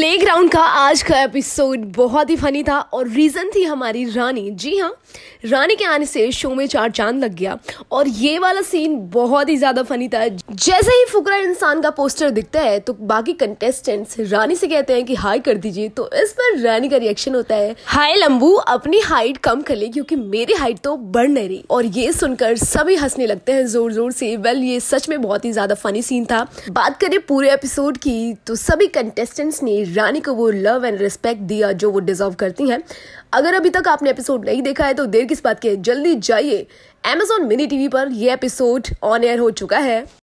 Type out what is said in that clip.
playground का आज का एपिसोड बहुत ही फनी था और रीज़न थी हमारी रानी जी हाँ रानी के आने से शो में चार चांद लग गया और ये वाला सीन बहुत ही ज़्यादा फनी था जैसे ही फुकरा इंसान का पोस्टर दिखता है तो बाकी कंटेस्टेंट्स रानी से कहते हैं कि हाई कर दीजिए तो इस पर रानी का रिएक्शन होता है हाय लंबू अपनी हाइट कम कर ले क्योंकि मेरी हाइट तो बढ़ नहीं रही और ये सुनकर सभी हंसने लगते हैं जोर जोर से वेल ये सच में बहुत ही ज़्यादा फनी सीन था बात करें पूरे एपिसोड की तो सभी कंटेस्टेंट्स ने रानी को वो लव एंड रिस्पेक्ट दिया जो वो डिजर्व करती हैं अगर अभी तक आपने एपिसोड नहीं देखा है तो देर किस बात की है जल्दी जाइए अमेजोन मिनी टीवी पर यह एपिसोड ऑन एयर हो चुका है